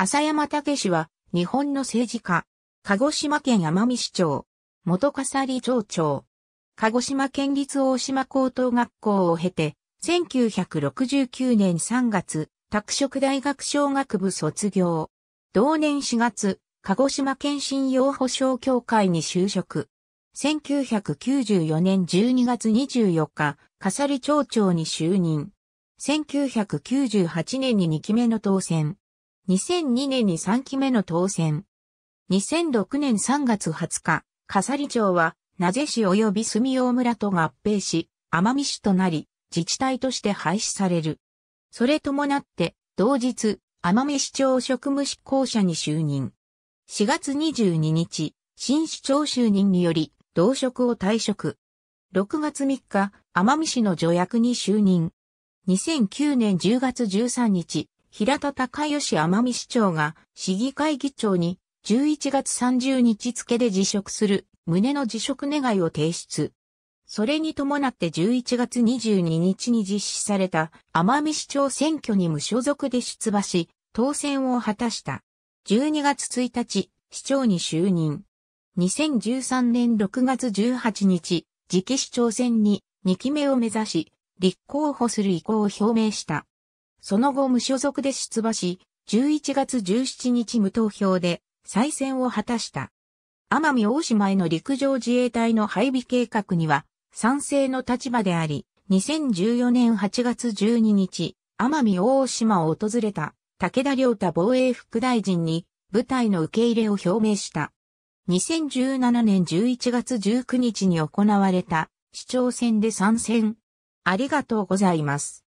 浅山武氏は、日本の政治家。鹿児島県奄美市長。元笠利町長。鹿児島県立大島高等学校を経て、1969年3月、拓殖大学小学部卒業。同年4月、鹿児島県信用保障協会に就職。1994年12月24日、笠利町長に就任。1998年に2期目の当選。2002年に3期目の当選。2006年3月20日、笠利町は、名瀬市及び住用村と合併し、奄美市となり、自治体として廃止される。それ伴って、同日、奄美市長職務執行者に就任。4月22日、新市長就任により、同職を退職。6月3日、奄美市の助役に就任。2009年10月13日、平田孝義奄美市長が市議会議長に11月30日付で辞職する旨の辞職願を提出。それに伴って11月22日に実施された奄美市長選挙に無所属で出馬し、当選を果たした。12月1日、市長に就任。2013年6月18日、次期市長選に2期目を目指し、立候補する意向を表明した。その後無所属で出馬し、11月17日無投票で再選を果たした。奄美大島への陸上自衛隊の配備計画には賛成の立場であり、2014年8月12日、奄美大島を訪れた武田良太防衛副大臣に部隊の受け入れを表明した。2017年11月19日に行われた市長選で参戦。ありがとうございます。